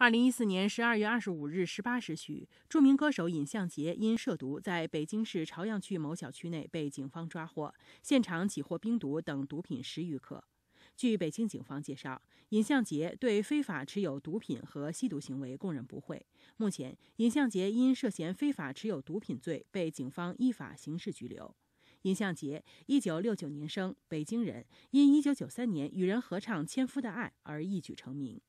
二零一四年十二月二十五日十八时许，著名歌手尹相杰因涉毒，在北京市朝阳区某小区内被警方抓获，现场起获冰毒等毒品十余克。据北京警方介绍，尹相杰对非法持有毒品和吸毒行为供认不讳。目前，尹相杰因涉嫌非法持有毒品罪被警方依法刑事拘留。尹相杰，一九六九年生，北京人，因一九九三年与人合唱《纤夫的爱》而一举成名。